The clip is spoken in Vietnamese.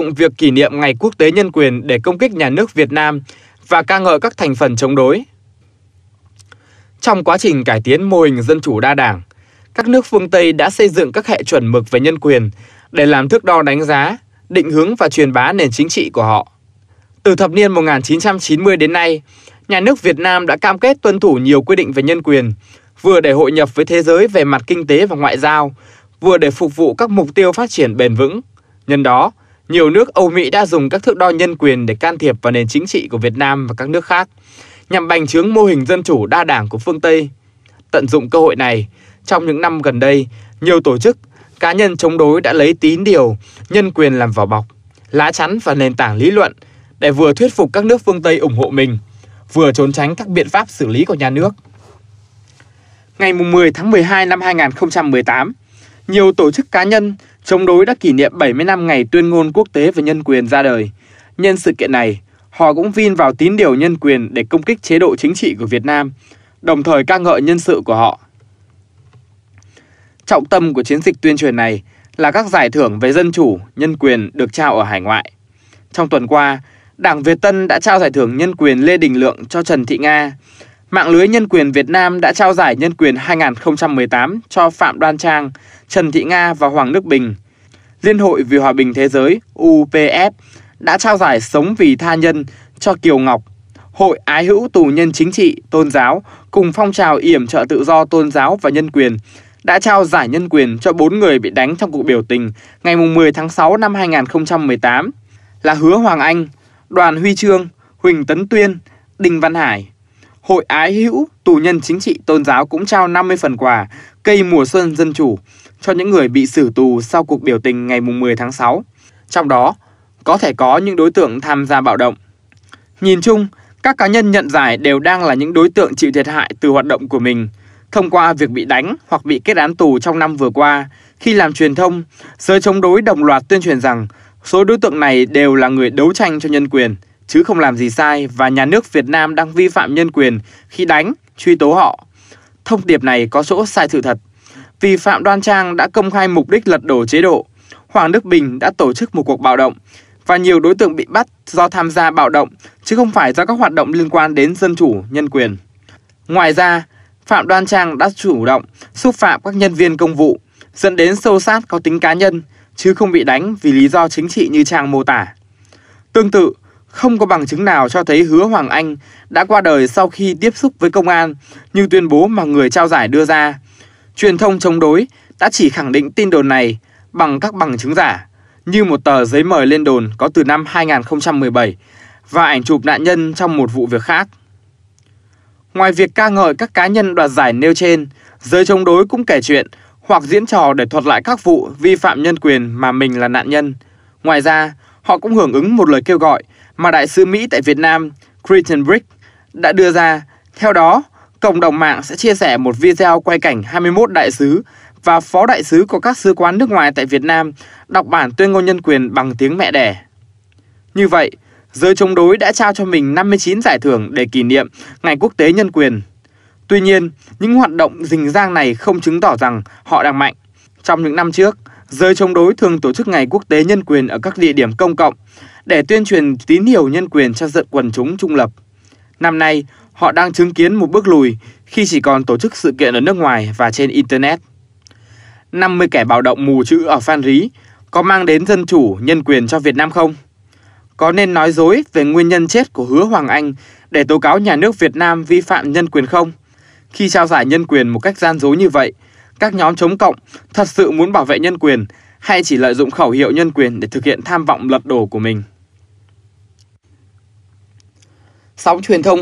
dụng việc kỷ niệm Ngày Quốc tế Nhân quyền để công kích nhà nước Việt Nam và ca ngợi các thành phần chống đối. Trong quá trình cải tiến mô hình dân chủ đa đảng, các nước phương Tây đã xây dựng các hệ chuẩn mực về nhân quyền để làm thước đo đánh giá, định hướng và truyền bá nền chính trị của họ. Từ thập niên 1990 đến nay, nhà nước Việt Nam đã cam kết tuân thủ nhiều quy định về nhân quyền, vừa để hội nhập với thế giới về mặt kinh tế và ngoại giao, vừa để phục vụ các mục tiêu phát triển bền vững. Nhân đó, nhiều nước Âu Mỹ đã dùng các thước đo nhân quyền để can thiệp vào nền chính trị của Việt Nam và các nước khác, nhằm bành trướng mô hình dân chủ đa đảng của phương Tây. Tận dụng cơ hội này, trong những năm gần đây, nhiều tổ chức, cá nhân chống đối đã lấy tín điều, nhân quyền làm vỏ bọc, lá chắn và nền tảng lý luận để vừa thuyết phục các nước phương Tây ủng hộ mình, vừa trốn tránh các biện pháp xử lý của nhà nước. Ngày 10 tháng 12 năm 2018, nhiều tổ chức cá nhân chống đối đã kỷ niệm 70 năm ngày tuyên ngôn quốc tế về nhân quyền ra đời. Nhân sự kiện này, họ cũng vin vào tín điều nhân quyền để công kích chế độ chính trị của Việt Nam, đồng thời ca ngợi nhân sự của họ. Trọng tâm của chiến dịch tuyên truyền này là các giải thưởng về dân chủ, nhân quyền được trao ở hải ngoại. Trong tuần qua, Đảng Việt Tân đã trao giải thưởng nhân quyền Lê Đình Lượng cho Trần Thị Nga, Mạng lưới nhân quyền Việt Nam đã trao giải nhân quyền 2018 cho Phạm Đoan Trang, Trần Thị Nga và Hoàng Đức Bình. Liên hội vì hòa bình thế giới UPF đã trao giải Sống vì tha nhân cho Kiều Ngọc, Hội Ái hữu tù nhân chính trị, tôn giáo cùng phong trào yểm trợ tự do tôn giáo và nhân quyền đã trao giải nhân quyền cho 4 người bị đánh trong cuộc biểu tình ngày 10 tháng 6 năm 2018 là Hứa Hoàng Anh, Đoàn Huy Trương, Huỳnh Tấn Tuyên, Đinh Văn Hải. Hội Ái Hữu, tù nhân chính trị tôn giáo cũng trao 50 phần quà, cây mùa xuân dân chủ cho những người bị xử tù sau cuộc biểu tình ngày 10 tháng 6. Trong đó, có thể có những đối tượng tham gia bạo động. Nhìn chung, các cá nhân nhận giải đều đang là những đối tượng chịu thiệt hại từ hoạt động của mình, thông qua việc bị đánh hoặc bị kết án tù trong năm vừa qua. Khi làm truyền thông, giới chống đối đồng loạt tuyên truyền rằng số đối tượng này đều là người đấu tranh cho nhân quyền – chứ không làm gì sai và nhà nước Việt Nam đang vi phạm nhân quyền khi đánh, truy tố họ. Thông điệp này có chỗ sai sự thật. Vì Phạm Đoan Trang đã công khai mục đích lật đổ chế độ, Hoàng Đức Bình đã tổ chức một cuộc bạo động và nhiều đối tượng bị bắt do tham gia bạo động chứ không phải do các hoạt động liên quan đến dân chủ, nhân quyền. Ngoài ra, Phạm Đoan Trang đã chủ động xúc phạm các nhân viên công vụ, dẫn đến sâu sát có tính cá nhân chứ không bị đánh vì lý do chính trị như Trang mô tả. Tương tự, không có bằng chứng nào cho thấy Hứa Hoàng Anh đã qua đời sau khi tiếp xúc với công an như tuyên bố mà người trao giải đưa ra. Truyền thông chống đối đã chỉ khẳng định tin đồn này bằng các bằng chứng giả như một tờ giấy mời lên đồn có từ năm 2017 và ảnh chụp nạn nhân trong một vụ việc khác. Ngoài việc ca ngợi các cá nhân đoạt giải nêu trên, giới chống đối cũng kể chuyện hoặc diễn trò để thuật lại các vụ vi phạm nhân quyền mà mình là nạn nhân. Ngoài ra, họ cũng hưởng ứng một lời kêu gọi mà Đại sứ Mỹ tại Việt Nam Christian Brick đã đưa ra. Theo đó, cộng đồng mạng sẽ chia sẻ một video quay cảnh 21 đại sứ và phó đại sứ của các sứ quán nước ngoài tại Việt Nam đọc bản tuyên ngôn nhân quyền bằng tiếng mẹ đẻ. Như vậy, giới chống đối đã trao cho mình 59 giải thưởng để kỷ niệm Ngày Quốc tế Nhân quyền. Tuy nhiên, những hoạt động rình rang này không chứng tỏ rằng họ đang mạnh. Trong những năm trước, Giới chống đối thường tổ chức ngày quốc tế nhân quyền ở các địa điểm công cộng để tuyên truyền tín hiệu nhân quyền cho giận quần chúng trung lập. Năm nay, họ đang chứng kiến một bước lùi khi chỉ còn tổ chức sự kiện ở nước ngoài và trên Internet. 50 kẻ bạo động mù chữ ở Phan Rí có mang đến dân chủ, nhân quyền cho Việt Nam không? Có nên nói dối về nguyên nhân chết của Hứa Hoàng Anh để tố cáo nhà nước Việt Nam vi phạm nhân quyền không? Khi trao giải nhân quyền một cách gian dối như vậy, các nhóm chống cộng thật sự muốn bảo vệ nhân quyền hay chỉ lợi dụng khẩu hiệu nhân quyền để thực hiện tham vọng lật đổ của mình. Sóng truyền thông